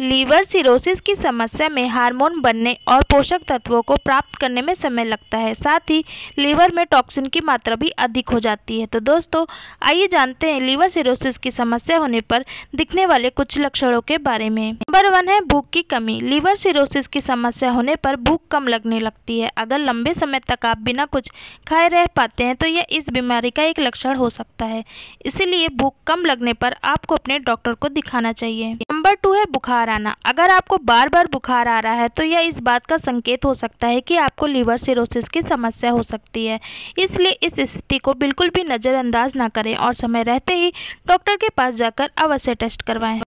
liver cirrhosis की समस्या में हार्मोन बनने और पोषक तत्वों को प्राप्त करने में समय लगता है साथ ही लीवर में टॉक्सिन की मात्रा भी अधिक हो जाती है तो दोस्तों आइए जानते हैं लीवर सिरोसिस की समस्या होने पर दिखने वाले कुछ लक्षणों के बारे में नंबर वन है भूख की कमी लीवर सिरोसिस की समस्या होने पर भूख कम लगने लगती है अगर लंबे समय तक आप बिना कुछ खाए रह पाते हैं तो यह इस बीमारी का एक लक्षण हो सकता है इसीलिए भूख कम लगने पर आपको अपने डॉक्टर को दिखाना चाहिए नंबर टू है बुखार आना अगर आपको बार बार बुखार आ रहा है तो यह इस बात का संकेत हो सकता है कि आपको लीवर सिरोसिस की समस्या हो सकती है इसलिए इस स्थिति को बिल्कुल भी नज़रअंदाज ना करें और समय रहते ही डॉक्टर के पास जाकर अवश्य टेस्ट करवाएं है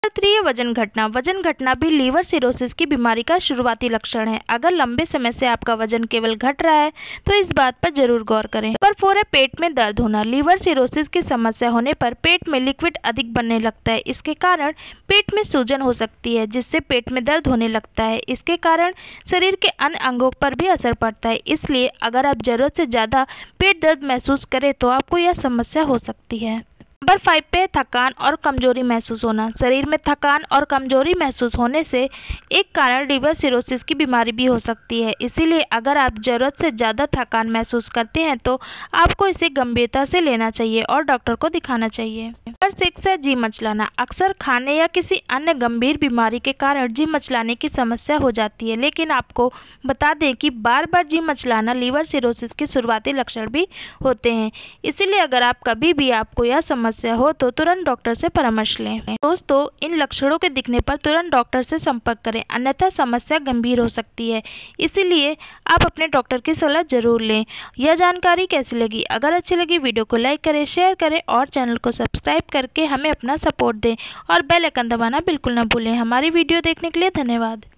वजन घटना वजन घटना भी लीवर सिरोसिस की बीमारी का शुरुआती लक्षण है अगर लंबे समय से आपका वजन केवल घट रहा है तो इस बात पर जरूर गौर करें नंबर फोर है पेट में दर्द होना लीवर सिरोसिस की समस्या होने पर पेट में लिक्विड अधिक बनने लगता है इसके कारण पेट में सूजन सूजन हो सकती है जिससे पेट में दर्द होने लगता है इसके कारण शरीर के अन्य अंगों पर भी असर पड़ता है इसलिए अगर आप ज़रूरत से ज़्यादा पेट दर्द महसूस करें तो आपको यह समस्या हो सकती है नंबर फाइव पे थकान और कमजोरी महसूस होना शरीर में थकान और कमजोरी महसूस होने से एक कारण लिवर सिरोसिस की बीमारी भी हो सकती है इसीलिए अगर आप ज़रूरत से ज़्यादा थकान महसूस करते हैं तो आपको इसे गंभीरता से लेना चाहिए और डॉक्टर को दिखाना चाहिए नंबर सिक्स है जी मचलाना अक्सर खाने या किसी अन्य गंभीर बीमारी के कारण जी मचलाने की समस्या हो जाती है लेकिन आपको बता दें कि बार बार जी मचलाना लीवर सिरोसिस के शुरुआती लक्षण भी होते हैं इसीलिए अगर आप कभी भी आपको यह समझ समस्या हो तो तुरंत डॉक्टर से परामर्श लें दोस्तों इन लक्षणों के दिखने पर तुरंत डॉक्टर से संपर्क करें अन्यथा समस्या गंभीर हो सकती है इसीलिए आप अपने डॉक्टर की सलाह जरूर लें यह जानकारी कैसी लगी अगर अच्छी लगी वीडियो को लाइक करें शेयर करें और चैनल को सब्सक्राइब करके हमें अपना सपोर्ट दें और बेलाइकन दबाना बिल्कुल ना भूलें हमारी वीडियो देखने के लिए धन्यवाद